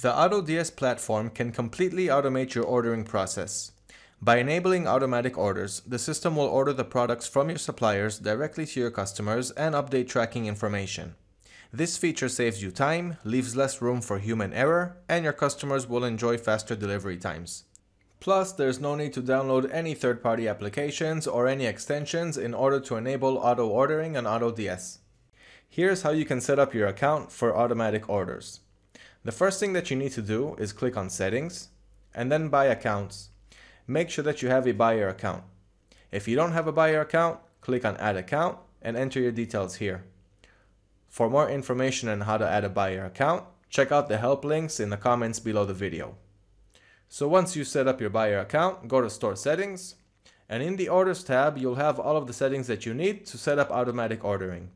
The AutoDS platform can completely automate your ordering process. By enabling automatic orders, the system will order the products from your suppliers directly to your customers and update tracking information. This feature saves you time, leaves less room for human error, and your customers will enjoy faster delivery times. Plus, there's no need to download any third-party applications or any extensions in order to enable auto ordering on AutoDS. Here's how you can set up your account for automatic orders. The first thing that you need to do is click on settings and then buy accounts. Make sure that you have a buyer account. If you don't have a buyer account, click on add account and enter your details here. For more information on how to add a buyer account, check out the help links in the comments below the video. So once you set up your buyer account, go to store settings and in the orders tab, you'll have all of the settings that you need to set up automatic ordering.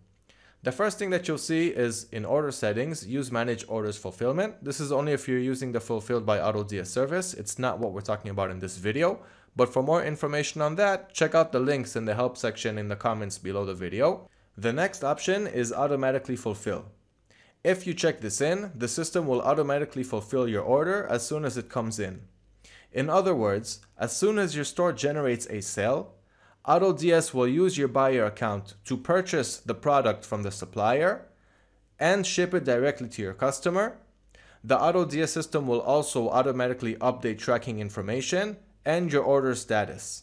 The first thing that you'll see is in order settings, use manage orders fulfillment. This is only if you're using the fulfilled by AutoDS service. It's not what we're talking about in this video. But for more information on that, check out the links in the help section in the comments below the video. The next option is automatically fulfill. If you check this in, the system will automatically fulfill your order as soon as it comes in. In other words, as soon as your store generates a sale, AutoDS will use your buyer account to purchase the product from the supplier and ship it directly to your customer. The AutoDS system will also automatically update tracking information and your order status.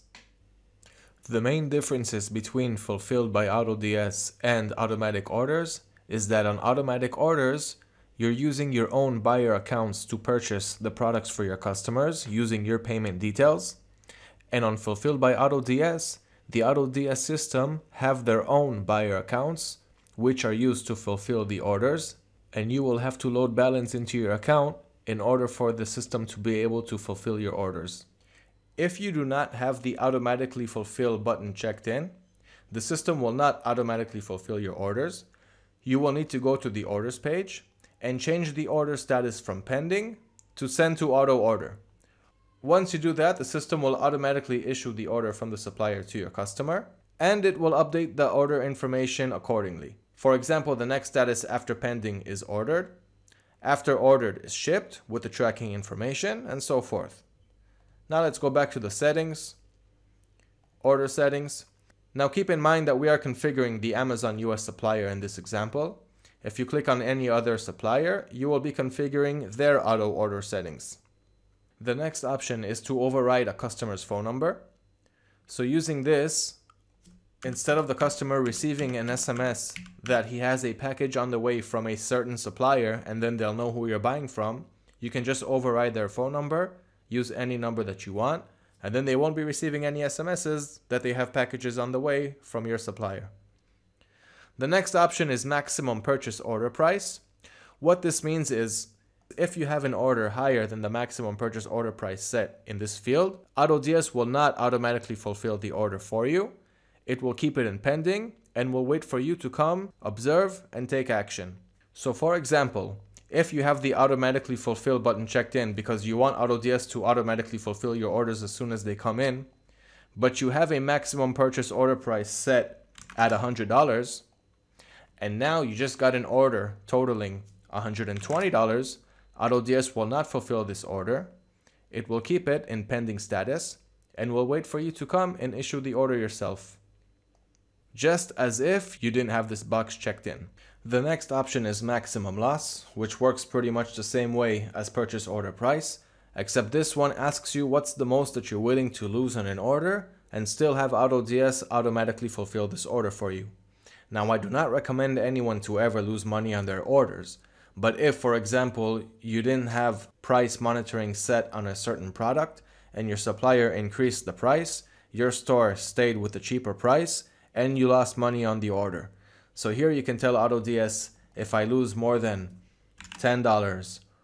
The main differences between fulfilled by AutoDS and automatic orders is that on automatic orders, you're using your own buyer accounts to purchase the products for your customers using your payment details. And on Fulfilled by AutoDS, the AutoDS system have their own buyer accounts, which are used to fulfill the orders, and you will have to load balance into your account in order for the system to be able to fulfill your orders. If you do not have the automatically fulfill button checked in, the system will not automatically fulfill your orders. You will need to go to the orders page and change the order status from pending to send to auto order. Once you do that, the system will automatically issue the order from the supplier to your customer, and it will update the order information accordingly. For example, the next status after pending is ordered, after ordered is shipped with the tracking information, and so forth. Now let's go back to the settings, order settings. Now keep in mind that we are configuring the Amazon US supplier in this example. If you click on any other supplier, you will be configuring their auto order settings. The next option is to override a customer's phone number. So using this, instead of the customer receiving an SMS that he has a package on the way from a certain supplier and then they'll know who you're buying from, you can just override their phone number, use any number that you want, and then they won't be receiving any SMSs that they have packages on the way from your supplier. The next option is maximum purchase order price. What this means is if you have an order higher than the maximum purchase order price set in this field, AutoDS will not automatically fulfill the order for you. It will keep it in pending and will wait for you to come, observe, and take action. So for example, if you have the automatically fulfill button checked in because you want AutoDS to automatically fulfill your orders as soon as they come in, but you have a maximum purchase order price set at $100, and now you just got an order totaling $120, AutoDS will not fulfill this order. It will keep it in pending status and will wait for you to come and issue the order yourself. Just as if you didn't have this box checked in. The next option is maximum loss, which works pretty much the same way as purchase order price, except this one asks you what's the most that you're willing to lose on an order and still have AutoDS automatically fulfill this order for you. Now I do not recommend anyone to ever lose money on their orders, but if, for example, you didn't have price monitoring set on a certain product and your supplier increased the price, your store stayed with the cheaper price and you lost money on the order. So here you can tell AutoDS if I lose more than $10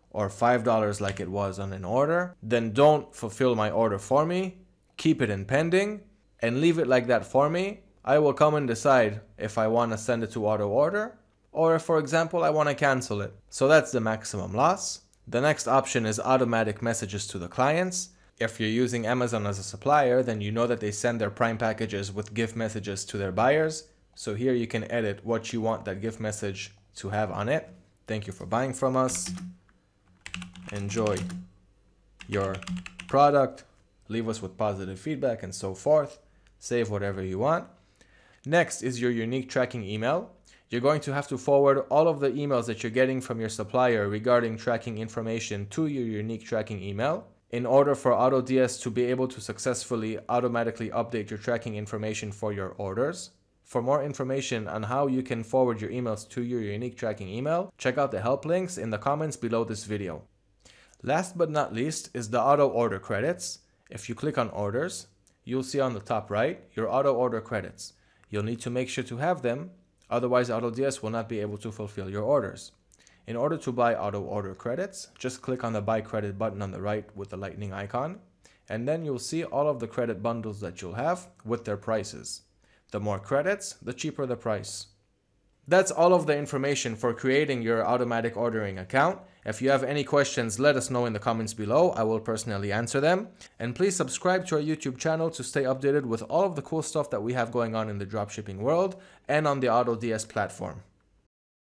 or $5 like it was on an order, then don't fulfill my order for me, keep it in pending and leave it like that for me. I will come and decide if I want to send it to auto order or for example I want to cancel it. So that's the maximum loss. The next option is automatic messages to the clients. If you're using Amazon as a supplier, then you know that they send their Prime packages with gift messages to their buyers. So here you can edit what you want that gift message to have on it. Thank you for buying from us. Enjoy your product. Leave us with positive feedback and so forth. Save whatever you want. Next is your unique tracking email. You're going to have to forward all of the emails that you're getting from your supplier regarding tracking information to your unique tracking email in order for AutoDS to be able to successfully automatically update your tracking information for your orders. For more information on how you can forward your emails to your unique tracking email, check out the help links in the comments below this video. Last but not least is the auto order credits. If you click on orders, you'll see on the top right your auto order credits. You'll need to make sure to have them Otherwise, AutoDS will not be able to fulfill your orders. In order to buy auto order credits, just click on the buy credit button on the right with the lightning icon, and then you'll see all of the credit bundles that you'll have with their prices. The more credits, the cheaper the price. That's all of the information for creating your automatic ordering account if you have any questions, let us know in the comments below. I will personally answer them. And please subscribe to our YouTube channel to stay updated with all of the cool stuff that we have going on in the dropshipping world and on the AutoDS platform.